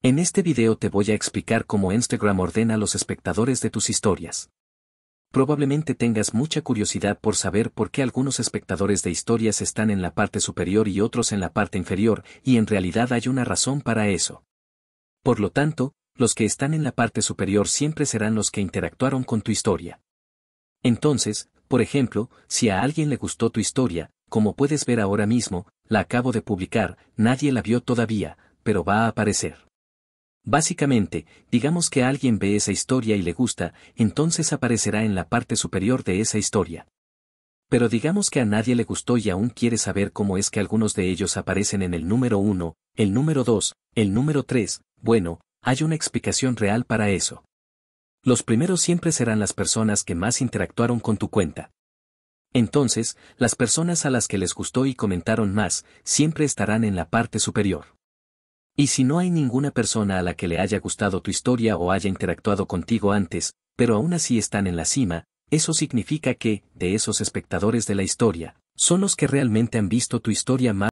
En este video te voy a explicar cómo Instagram ordena a los espectadores de tus historias. Probablemente tengas mucha curiosidad por saber por qué algunos espectadores de historias están en la parte superior y otros en la parte inferior, y en realidad hay una razón para eso. Por lo tanto, los que están en la parte superior siempre serán los que interactuaron con tu historia. Entonces, por ejemplo, si a alguien le gustó tu historia, como puedes ver ahora mismo, la acabo de publicar, nadie la vio todavía, pero va a aparecer. Básicamente, digamos que alguien ve esa historia y le gusta, entonces aparecerá en la parte superior de esa historia. Pero digamos que a nadie le gustó y aún quiere saber cómo es que algunos de ellos aparecen en el número 1, el número 2, el número 3, bueno, hay una explicación real para eso. Los primeros siempre serán las personas que más interactuaron con tu cuenta. Entonces, las personas a las que les gustó y comentaron más, siempre estarán en la parte superior. Y si no hay ninguna persona a la que le haya gustado tu historia o haya interactuado contigo antes, pero aún así están en la cima, eso significa que, de esos espectadores de la historia, son los que realmente han visto tu historia más